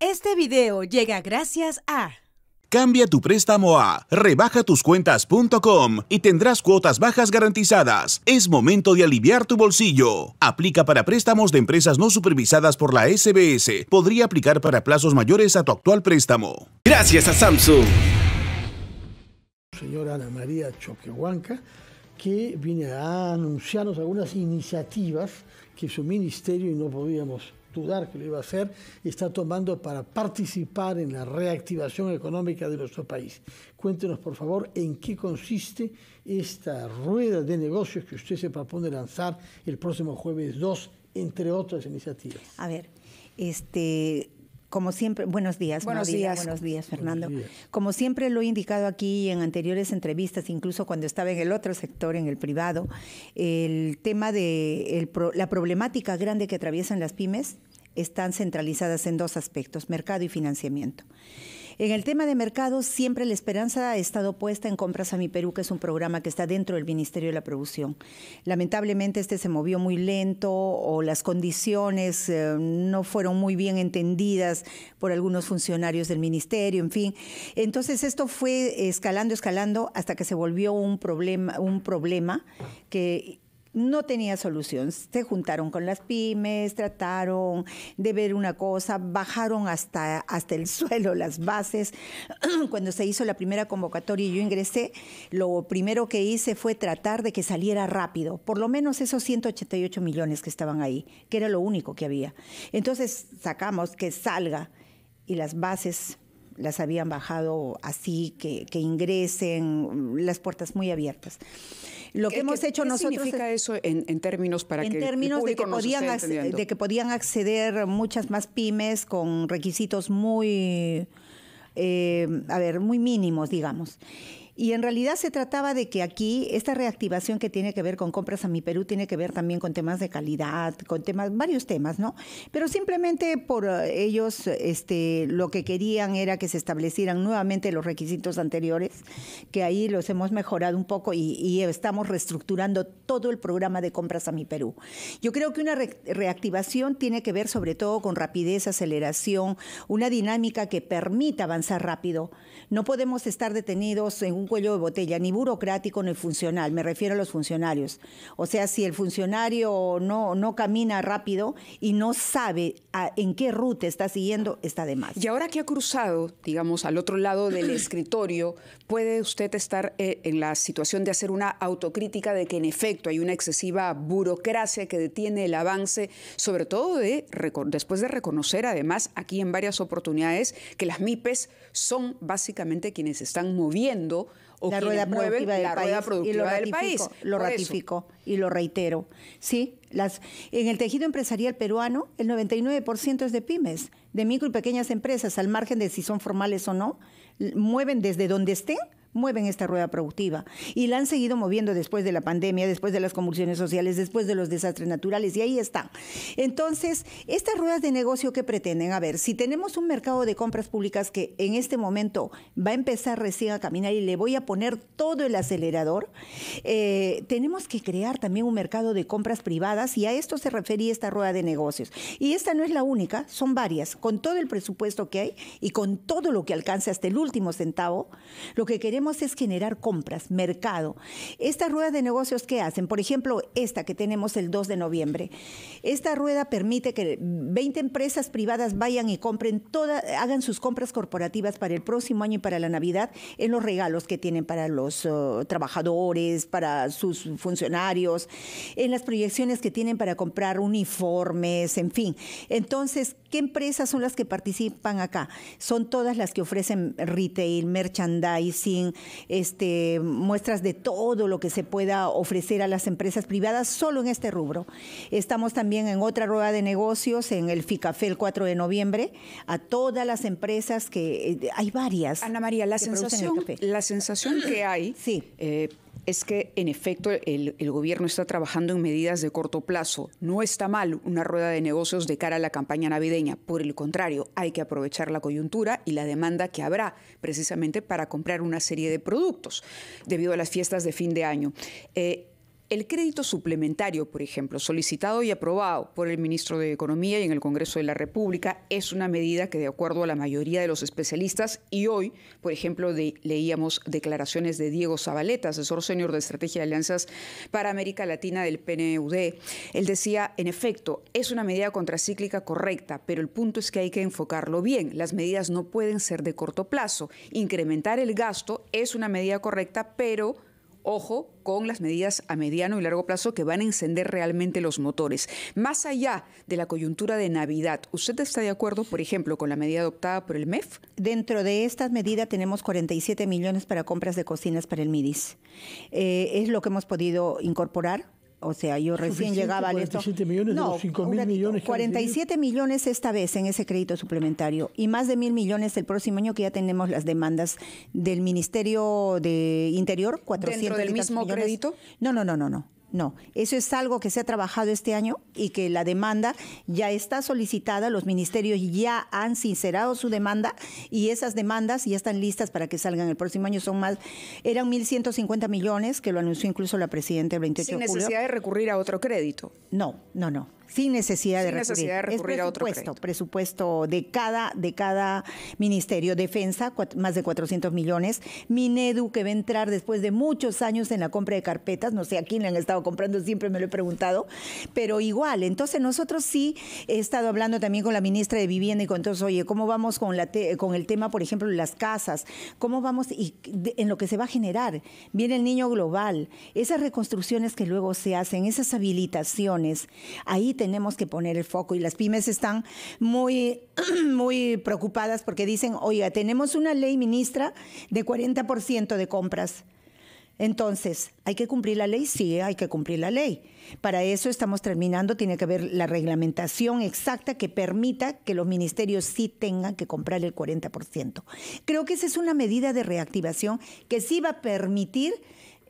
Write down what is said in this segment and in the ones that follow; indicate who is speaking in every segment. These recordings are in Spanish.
Speaker 1: Este video llega gracias a...
Speaker 2: Cambia tu préstamo a rebajatuscuentas.com y tendrás cuotas bajas garantizadas. Es momento de aliviar tu bolsillo. Aplica para préstamos de empresas no supervisadas por la SBS. Podría aplicar para plazos mayores a tu actual préstamo. Gracias a Samsung.
Speaker 3: Señora Ana María Choquehuanca, que viene a anunciarnos algunas iniciativas que su ministerio y no podíamos que lo iba a hacer, está tomando para participar en la reactivación económica de nuestro país. Cuéntenos, por favor, en qué consiste esta rueda de negocios que usted se propone lanzar el próximo jueves 2, entre otras iniciativas. A ver, este,
Speaker 1: como siempre, buenos días. Buenos días. Buenos días, Fernando. Como siempre lo he indicado aquí en anteriores entrevistas, incluso cuando estaba en el otro sector, en el privado, el tema de la problemática grande que atraviesan las pymes están centralizadas en dos aspectos, mercado y financiamiento. En el tema de mercados, siempre la esperanza ha estado puesta en Compras a mi Perú, que es un programa que está dentro del Ministerio de la Producción. Lamentablemente este se movió muy lento o las condiciones eh, no fueron muy bien entendidas por algunos funcionarios del ministerio, en fin. Entonces esto fue escalando, escalando hasta que se volvió un problema, un problema que no tenía solución. Se juntaron con las pymes, trataron de ver una cosa, bajaron hasta, hasta el suelo las bases. Cuando se hizo la primera convocatoria y yo ingresé, lo primero que hice fue tratar de que saliera rápido, por lo menos esos 188 millones que estaban ahí, que era lo único que había. Entonces sacamos que salga y las bases las habían bajado así, que, que ingresen, mm, las puertas muy abiertas. Lo que hemos hecho ¿qué significa eso en, términos
Speaker 2: para que términos de que, podían de que
Speaker 1: podían acceder muchas más pymes con requisitos muy, eh, a ver, muy mínimos, digamos. Y en realidad se trataba de que aquí esta reactivación que tiene que ver con compras a mi Perú tiene que ver también con temas de calidad, con temas, varios temas, ¿no? Pero simplemente por eh, ellos este, lo que querían era que se establecieran nuevamente los requisitos anteriores, que ahí los hemos mejorado un poco y, estamos reestructurando todo el programa de compras a mi Perú. Yo creo que una reactivación tiene que ver sobre todo con rapidez, aceleración, una dinámica que permita avanzar rápido. No podemos estar detenidos en un cuello de botella, ni burocrático ni funcional, me refiero a los funcionarios. O sea, si el funcionario no, no camina rápido y no sabe en qué ruta está siguiendo, está de más.
Speaker 2: Y ahora que ha cruzado, digamos, al otro lado del escritorio, puede usted estar eh, en la situación de hacer una autocrítica de que en efecto hay una excesiva burocracia que detiene el avance, sobre todo después de reconocer además aquí en varias oportunidades que las MIPES son básicamente quienes están moviendo o la rueda la rueda productiva del país. Lo ratifico
Speaker 1: y lo reitero. Sí, las, en el tejido empresarial peruano, el 99% es de pymes, de micro y pequeñas empresas, al margen de si son formales o no, mueven desde donde estén mueven esta rueda productiva y la han seguido moviendo después de la pandemia, después de las convulsiones sociales, después de los desastres naturales y ahí está, Entonces, estas ruedas de negocio que pretenden, a ver, si tenemos un mercado de compras públicas que en este momento va a empezar recién a caminar y le voy a poner todo el acelerador, eh, tenemos que crear también un mercado de compras privadas y a esto se refería esta rueda de negocios. Y esta no es la única, son varias, con todo el presupuesto que hay y con todo lo que alcance hasta el último centavo, lo que queremos es generar compras, mercado. esta rueda de negocios que hacen, por ejemplo, esta que tenemos el 2 de noviembre, esta rueda permite que 20 empresas privadas vayan y compren todas, hagan sus compras corporativas para el próximo año y para la Navidad en los regalos que tienen para los oh, trabajadores, para sus funcionarios, en las proyecciones que tienen para comprar uniformes, en fin. Entonces, ¿qué empresas son las que participan acá? Son todas las que ofrecen retail, merchandising, este, muestras de todo lo que se pueda ofrecer a las empresas privadas solo en este rubro. Estamos también en otra rueda de negocios en el FICAFE el 4 de noviembre a todas las empresas que eh, hay varias. Ana María, la sensación, la sensación que
Speaker 2: hay sí. Eh, es que en efecto el, gobierno está trabajando en medidas de corto plazo. No está mal una rueda de negocios de cara a la campaña navideña. Por el contrario, hay que aprovechar la coyuntura y la demanda que habrá precisamente para comprar una serie de productos debido a las fiestas de fin de año. Eh, el crédito suplementario, por ejemplo, solicitado y aprobado por el ministro de Economía y en el Congreso de la República, es una medida que, de acuerdo a la mayoría de los especialistas, y hoy, por ejemplo, leíamos declaraciones de Diego Zabaleta, asesor senior de Estrategia de Alianzas para América Latina del PNUD. Él decía, en efecto, es una medida contracíclica correcta, pero el punto es que hay que enfocarlo bien. Las medidas no pueden ser de corto plazo. Incrementar el gasto es una medida correcta, pero Ojo con las medidas a mediano y largo plazo que van a encender realmente los motores. Más allá de la coyuntura de Navidad, ¿usted está de acuerdo, por ejemplo, con la medida
Speaker 1: adoptada por el MEF? Dentro de estas medidas tenemos 47 millones para compras de cocinas para el MIDIS. Eh, es lo que hemos podido incorporar o sea, yo recién llegaba a esto. 47 millones no, 5 mil millones. 47 millones esta vez en ese crédito suplementario y más de mil millones el próximo año que ya tenemos las demandas del Ministerio de Interior, 400 ¿Dentro del mismo crédito? No, no, no, no, no. No, eso es algo que se ha trabajado este año y que la demanda ya está solicitada, los ministerios ya han sincerado su demanda y esas demandas ya están listas para que salgan el próximo año. Son más, eran 1.150 millones, que lo anunció incluso la presidenta el 28 de julio. Sin necesidad de
Speaker 2: recurrir a otro crédito.
Speaker 1: No, no, no sin necesidad, de, recurrir. a otro presupuesto de cada de cada ministerio defensa más de 400 millones Minedu que va a entrar después de muchos años en la compra de carpetas no sé a quién le han estado comprando siempre me lo he preguntado pero igual entonces nosotros sí he estado hablando también con la ministra de vivienda y con todos oye cómo vamos con la con el tema por ejemplo las casas cómo vamos y en lo que se va a generar viene el niño global esas reconstrucciones que luego se hacen esas habilitaciones ahí tenemos que poner el foco y las pymes están muy, muy preocupadas porque dicen, oiga, tenemos una ley ministra de 40% de compras. Entonces, ¿hay que cumplir la ley? Sí, hay que cumplir la ley. Para eso estamos terminando, tiene que haber la reglamentación exacta que permita que los ministerios sí tengan que comprar el 40%. Creo que esa es una medida de reactivación que sí va a permitir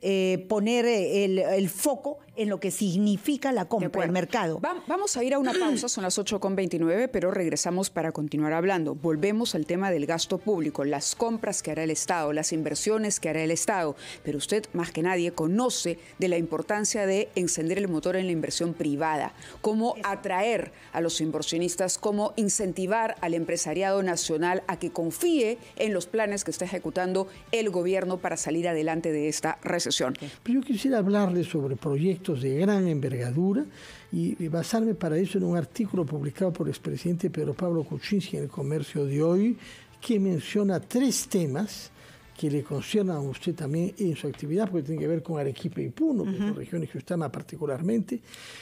Speaker 1: eh, poner eh, el, el foco en lo que significa la compra, el mercado.
Speaker 2: vamos a ir a una pausa, son las 8.29, pero regresamos para continuar hablando. Volvemos al tema del gasto público, las compras que hará el Estado, las inversiones que hará el Estado. Pero usted, más que nadie, conoce de la importancia de encender el motor en la inversión privada, cómo atraer a los inversionistas, cómo incentivar al empresariado nacional a que confíe en los planes que está ejecutando el gobierno para salir adelante de esta
Speaker 3: recesión. Pero yo quisiera hablarle sobre proyectos de gran envergadura y basarme para eso en un artículo publicado por el expresidente Pedro Pablo Kuczynski en el Comercio de hoy, que menciona tres temas que le conciernan a usted también en su actividad, porque tiene que ver con Arequipa y Puno, que son regiones que usted ama particularmente,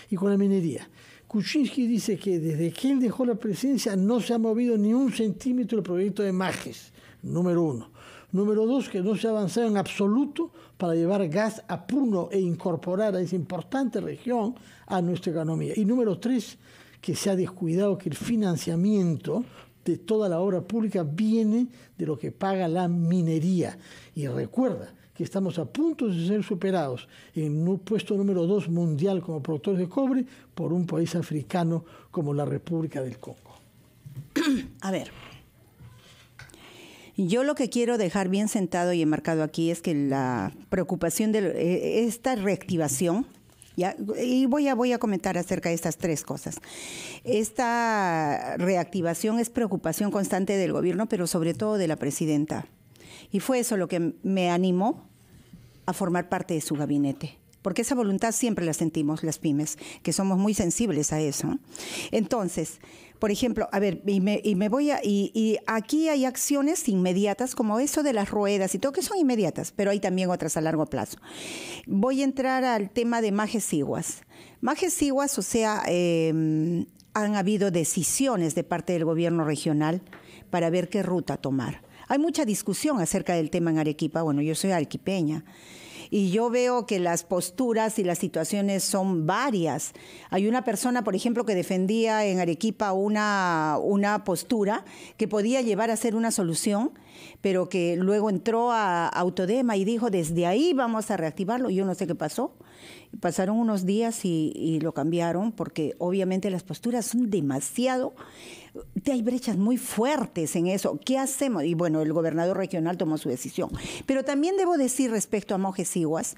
Speaker 3: y con la minería. Kuczynski dice que desde que él dejó la presidencia no se ha movido ni un centímetro el proyecto de Majes, número uno. Número dos, que no se ha avanzado en absoluto para llevar gas a Puno e incorporar a esa importante región a nuestra economía. Y número tres, que se ha descuidado que el financiamiento de toda la obra pública viene de lo que paga la minería. Y recuerda que estamos a punto de ser superados en un puesto número dos mundial como productores de cobre por un país africano como la República del Congo.
Speaker 1: A ver, yo lo que quiero dejar bien sentado y enmarcado aquí es que la preocupación de eh, esta reactivación Y voy a, voy a comentar acerca de estas tres cosas. Esta reactivación es preocupación constante del gobierno, pero sobre todo de la presidenta. Y fue eso lo que me animó a formar parte de su gabinete porque esa voluntad siempre la sentimos las pymes, que somos muy sensibles a eso. Entonces, por ejemplo, a ver, y me, voy a, y, aquí hay acciones inmediatas, como eso de las ruedas y todo, que son inmediatas, pero hay también otras a largo plazo. Voy a entrar al tema de Majes Iguas. Majes Iguas, o sea, em, han habido decisiones de parte del gobierno regional para ver qué ruta tomar. Hay mucha discusión acerca del tema en Arequipa, bueno, yo soy alquipeña y yo veo que las posturas y las situaciones son varias. Hay una persona, por ejemplo, que defendía en Arequipa una, una postura que podía llevar a ser una solución, pero que luego entró a Autodema y dijo, desde ahí vamos a reactivarlo. Yo no sé qué pasó. Pasaron unos días y, lo cambiaron porque obviamente las posturas son demasiado, hay brechas muy fuertes en eso. ¿Qué hacemos? Y bueno, el gobernador regional tomó su decisión. Pero también debo decir respecto a Mojes Iguas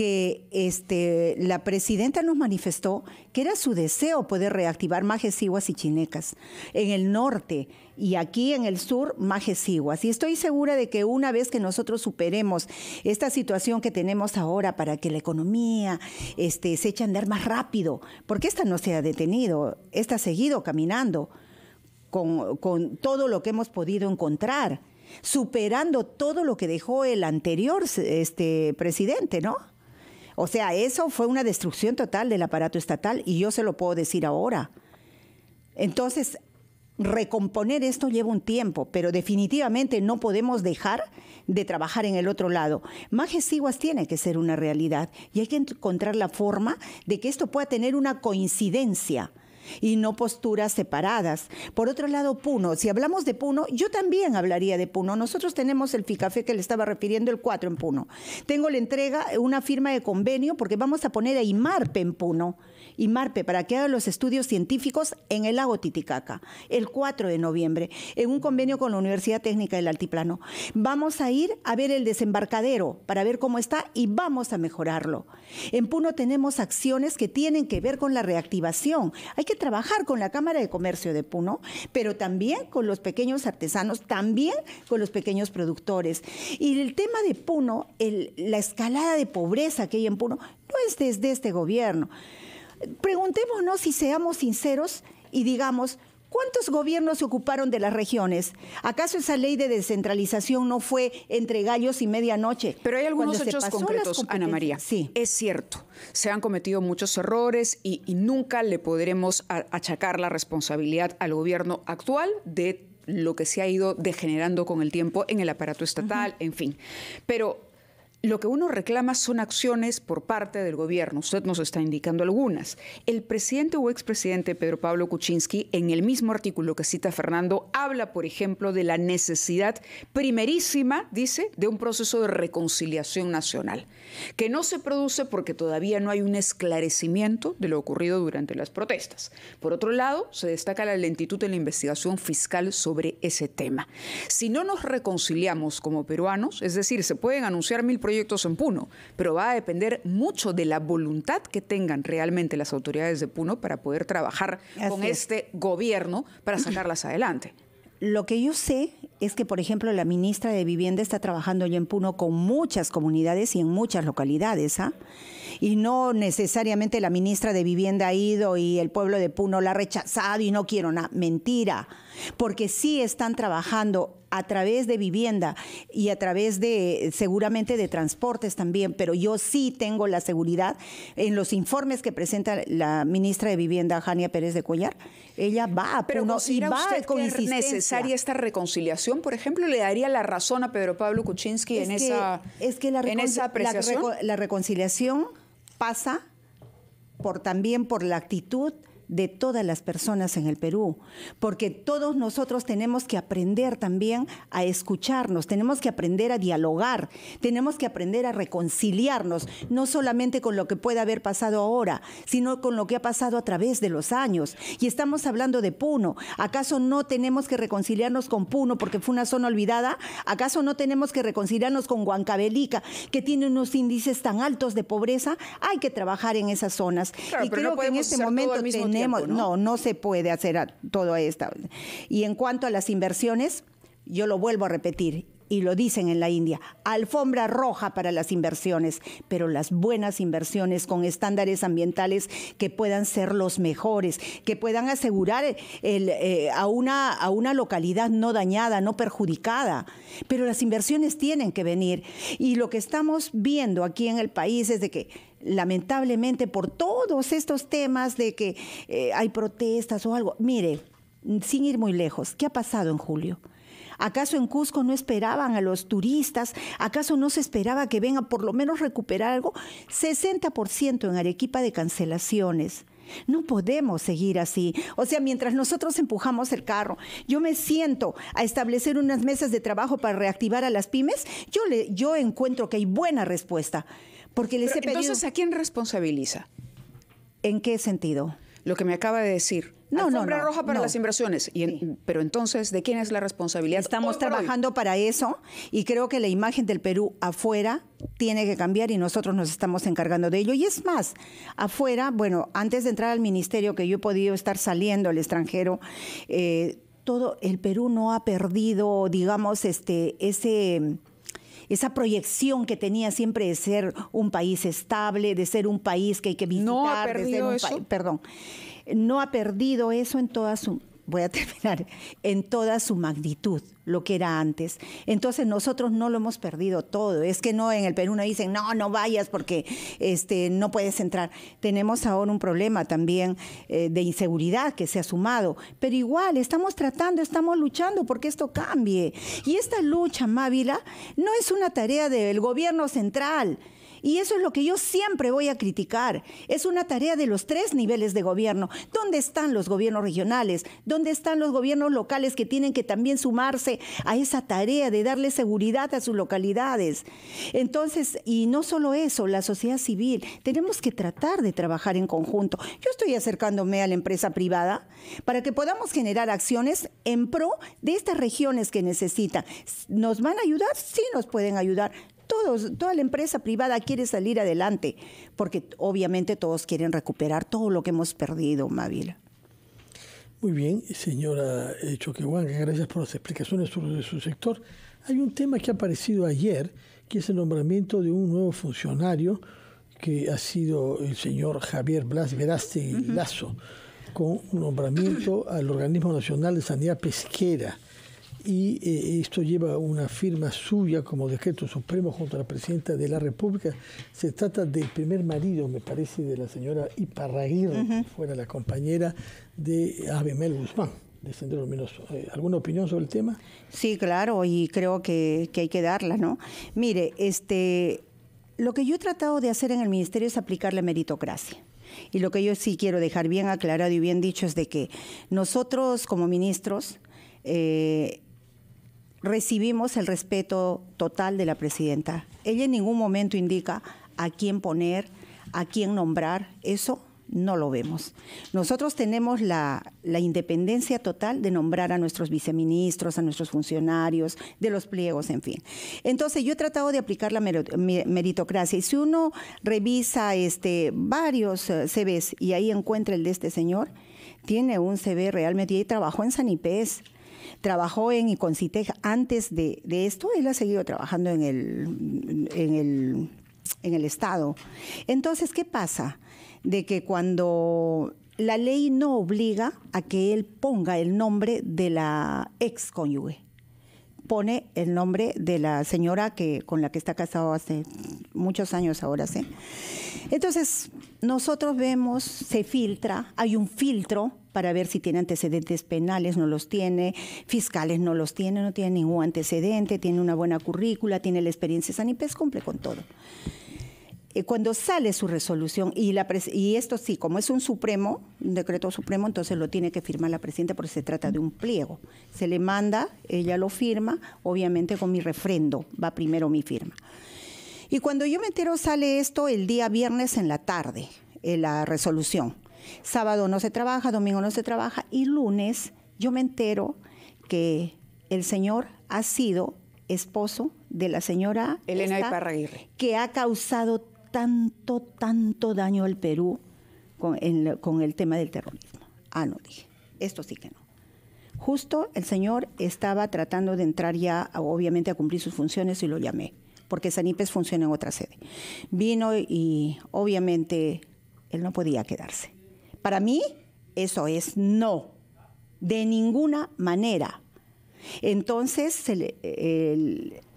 Speaker 1: que este, la presidenta nos manifestó que era su deseo poder reactivar Majesiguas y Chinecas en el norte y aquí en el sur Majesiguas. Y estoy segura de que una vez que nosotros superemos esta situación que tenemos ahora para que la economía este, se eche a andar más rápido, porque esta no se ha detenido, esta ha seguido caminando con, con todo lo que hemos podido encontrar superando todo lo que dejó el anterior este presidente, ¿no? O sea, eso fue una destrucción total del aparato estatal y yo se lo puedo decir ahora. Entonces, recomponer esto lleva un tiempo, pero definitivamente no podemos dejar de trabajar en el otro lado. Majestiguas tiene que ser una realidad y hay que encontrar la forma de que esto pueda tener una coincidencia y no posturas separadas. Por otro lado, Puno, si hablamos de Puno, yo también hablaría de Puno. Nosotros tenemos el FICAFE que le estaba refiriendo, el 4 en Puno. Tengo la entrega, una firma de convenio, porque vamos a poner a IMARPE en Puno. IMARPE para que haga los estudios científicos en el lago Titicaca, el 4 de noviembre, en un convenio con la Universidad Técnica del Altiplano. Vamos a ir a ver el desembarcadero para ver cómo está y vamos a mejorarlo. En Puno tenemos acciones que tienen que ver con la reactivación. Hay trabajar con la Cámara de Comercio de Puno, pero también con los pequeños artesanos, también con los pequeños productores. Y el tema de Puno, la escalada de pobreza que hay en Puno, no es desde este gobierno. Preguntémonos si seamos sinceros y digamos, ¿Cuántos gobiernos se ocuparon de las regiones? ¿Acaso esa ley de descentralización no fue entre gallos y medianoche? Pero hay algunos hechos concretos, Ana María.
Speaker 2: Sí. Es cierto, se han cometido muchos errores y, nunca le podremos achacar la responsabilidad al gobierno actual de lo que se ha ido degenerando con el tiempo en el aparato estatal, en fin. Pero lo que uno reclama son acciones por parte del gobierno. Usted nos está indicando algunas. El presidente o expresidente Pedro Pablo Kuczynski, en el mismo artículo que cita Fernando, habla, por ejemplo, de la necesidad primerísima, dice, de un proceso de reconciliación nacional, que no se produce porque todavía no hay un esclarecimiento de lo ocurrido durante las protestas. Por otro lado, se destaca la lentitud en la investigación fiscal sobre ese tema. Si no nos reconciliamos como peruanos, es decir, se pueden anunciar mil proyectos en Puno, pero va a depender mucho de la voluntad que tengan realmente las autoridades de Puno
Speaker 1: para poder trabajar
Speaker 2: con este gobierno para sacarlas adelante.
Speaker 1: Lo que yo sé es que, por ejemplo, la ministra de Vivienda está trabajando hoy en Puno con muchas comunidades y en muchas localidades, ¿ah? Y no necesariamente la ministra de Vivienda ha ido y el pueblo de Puno la ha rechazado y no quiero nada. Mentira porque sí están trabajando a través de vivienda y a través de seguramente de transportes también, pero yo sí tengo la seguridad en los informes que presenta la ministra de Vivienda, Jania Pérez de Collar, ella va a pero Puno y va necesaria
Speaker 2: esta reconciliación, por ejemplo, le daría la razón a Pedro Pablo Kuczynski en, esa,
Speaker 1: es que la apreciación. La, reconciliación pasa por también por la actitud de todas las personas en el Perú, porque todos nosotros tenemos que aprender también a escucharnos, tenemos que aprender a dialogar, tenemos que aprender a reconciliarnos, no solamente con lo que puede haber pasado ahora, sino con lo que ha pasado a través de los años. Y estamos hablando de Puno. ¿Acaso no tenemos que reconciliarnos con Puno porque fue una zona olvidada? ¿Acaso no tenemos que reconciliarnos con Huancabelica, que tiene unos índices tan altos de pobreza? Hay que trabajar en esas zonas. y creo que en este momento tenemos ¿no? ¿no? se puede hacer todo esto. Y en cuanto a las inversiones, yo lo vuelvo a repetir, y lo dicen en la India, alfombra roja para las inversiones, pero las buenas inversiones con estándares ambientales que puedan ser los mejores, que puedan asegurar eh, a, una, a una localidad no dañada, no perjudicada. Pero las inversiones tienen que venir. Y lo que estamos viendo aquí en el país es de que lamentablemente por todos estos temas de que eh, hay protestas o algo. Mire, sin ir muy lejos, ¿qué ha pasado en julio? ¿Acaso en Cusco no esperaban a los turistas? ¿Acaso no se esperaba que vengan por lo menos recuperar algo? 60% en Arequipa de cancelaciones. No podemos seguir así. O sea, mientras nosotros empujamos el carro, yo me siento a establecer unas mesas de trabajo para reactivar a las pymes, yo, le, yo encuentro que hay buena respuesta. Porque les he Entonces, ¿a quién responsabiliza? ¿En qué sentido?
Speaker 2: Lo que me acaba de decir. No, no, no, roja para las inversiones. Pero entonces, ¿de quién es la
Speaker 1: responsabilidad? Estamos trabajando para eso y creo que la imagen del Perú afuera tiene que cambiar y nosotros nos estamos encargando de ello. Y es más, afuera, bueno, antes de entrar al ministerio, que yo he podido estar saliendo al extranjero, eh, todo el Perú no ha perdido, digamos, este, ese esa proyección que tenía siempre de ser un país estable, de ser un país que hay que visitar, no ha perdido un perdón, no ha perdido eso en toda su voy a terminar, en toda su magnitud, lo que era antes. Entonces nosotros no lo hemos perdido todo. Es que no en el Perú no dicen, no, no vayas porque este, no puedes entrar. Tenemos ahora un problema también eh, de inseguridad que se ha sumado. Pero igual, estamos tratando, estamos luchando porque esto cambie. Y esta lucha, Mávila, no es una tarea del gobierno central y eso es lo que yo siempre voy a criticar. Es una tarea de los tres niveles de gobierno. ¿Dónde están los gobiernos regionales? ¿Dónde están los gobiernos locales que tienen que también sumarse a esa tarea de darle seguridad a sus localidades? Entonces, y no solo eso, la sociedad civil, tenemos que tratar de trabajar en conjunto. Yo estoy acercándome a la empresa privada para que podamos generar acciones en pro de estas regiones que necesitan. ¿Nos van a ayudar? Sí, nos pueden ayudar toda la empresa privada quiere salir adelante, porque obviamente todos quieren recuperar todo lo que hemos perdido, Mavila.
Speaker 3: Muy bien, señora Choquehuanca, gracias por las explicaciones de su sector. Hay un tema que ha aparecido ayer, que es el nombramiento de un nuevo funcionario que ha sido el señor Javier Blas Veraste Lazo, con un nombramiento al Organismo Nacional de Sanidad Pesquera y eh, esto lleva una firma suya como decreto supremo junto a la presidenta de la República. Se trata del primer marido, me parece, de la señora Iparraguirre, que fuera la compañera de Abemel Guzmán. De menos eh, ¿Alguna opinión sobre el tema?
Speaker 1: Sí, claro, y creo que, hay que darla, ¿no? Mire, este, lo que yo he tratado de hacer en el Ministerio es aplicar la meritocracia. Y lo que yo sí quiero dejar bien aclarado y bien dicho es de que nosotros como ministros eh, recibimos el respeto total de la presidenta. Ella en ningún momento indica a quién poner, a quién nombrar, eso no lo vemos. Nosotros tenemos la, independencia total de nombrar a nuestros viceministros, a nuestros funcionarios, de los pliegos, en fin. Entonces yo he tratado de aplicar la meritocracia y si uno revisa este, varios eh, CVs y ahí encuentra el de este señor, tiene un CV realmente y trabajó en Sanipés Trabajó en Iconcitec antes de, esto, él ha seguido trabajando en el, en el Estado. Entonces, ¿qué pasa? De que cuando la ley no obliga a que él ponga el nombre de la ex cónyuge. Pone el nombre de la señora que, con la que está casado hace muchos años ahora, ¿sí? Entonces, nosotros vemos, se filtra, hay un filtro para ver si tiene antecedentes penales, no los tiene, fiscales no los tiene, no tiene ningún antecedente, tiene una buena currícula, tiene la experiencia, Sanipes cumple con todo. Eh, cuando sale su resolución, y, la y esto sí, como es un supremo, un decreto supremo, entonces lo tiene que firmar la presidenta porque se trata de un pliego. Se le manda, ella lo firma, obviamente con mi refrendo, va primero mi firma. Y cuando yo me entero sale esto el día viernes en la tarde, eh, la resolución. Sábado no se trabaja, domingo no se trabaja y lunes yo me entero que el señor ha sido esposo de la señora Elena Iparraguirre, que ha causado tanto, tanto daño al Perú con, con el tema del terrorismo. Ah, no, dije, esto sí que no. Justo el señor estaba tratando de entrar ya, obviamente, a cumplir sus funciones y lo llamé, porque Sanipes funciona en otra sede. Vino y obviamente él no podía quedarse. Para mí, eso es no, de ninguna manera. Entonces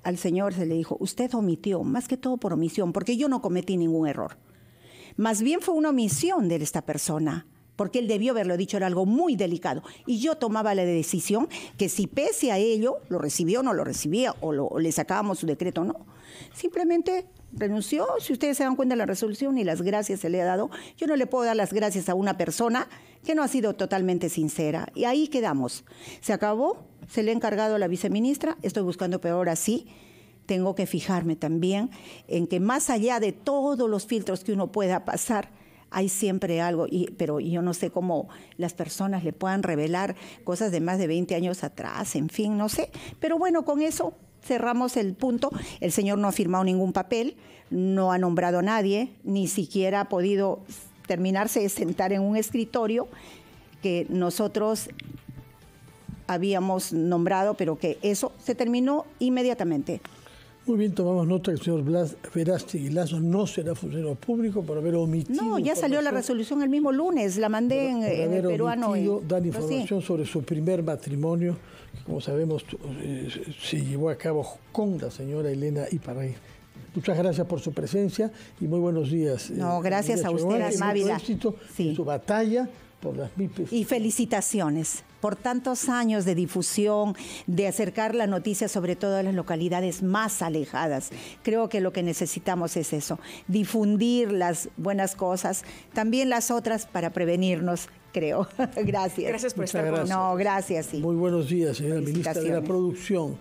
Speaker 1: al señor se le dijo, usted omitió, más que todo por omisión, porque yo no cometí ningún error. Más bien fue una omisión de esta persona porque él debió haberlo dicho, era algo muy delicado. Y yo tomaba la decisión que si pese a ello, lo recibió o no lo recibía, o, le sacábamos su decreto o no. Simplemente renunció, si ustedes se dan cuenta de la resolución y las gracias se le ha dado, yo no le puedo dar las gracias a una persona que no ha sido totalmente sincera. Y ahí quedamos. Se acabó, se le ha encargado a la viceministra, estoy buscando peor así. Tengo que fijarme también en que más allá de todos los filtros que uno pueda pasar, hay siempre algo, y, pero yo no sé cómo las personas le puedan revelar cosas de más de 20 años atrás, en fin, no sé. Pero bueno, con eso cerramos el punto. El señor no ha firmado ningún papel, no ha nombrado a nadie, ni siquiera ha podido terminarse de sentar en un escritorio que nosotros habíamos nombrado, pero
Speaker 3: que eso se terminó inmediatamente. Muy bien, tomamos nota que el señor Blas Verástegui Lazo no será funcionario público por haber omitido. No, ya salió la
Speaker 1: resolución el mismo lunes, la mandé en, por haber el peruano. Omitido, Dan información
Speaker 3: sobre su primer matrimonio, que como sabemos eh, se llevó a cabo con la señora Elena Iparraí. Muchas gracias por su presencia y muy buenos días. No, eh, gracias a usted, Mávila. Sí. su batalla
Speaker 1: y felicitaciones por tantos años de difusión, de acercar la noticia sobre todo a las localidades más alejadas. Creo que lo que necesitamos es eso, difundir las buenas cosas, también las otras para prevenirnos, creo. gracias. Gracias por estar con No, gracias. Muy buenos días, señora ministra de la Producción.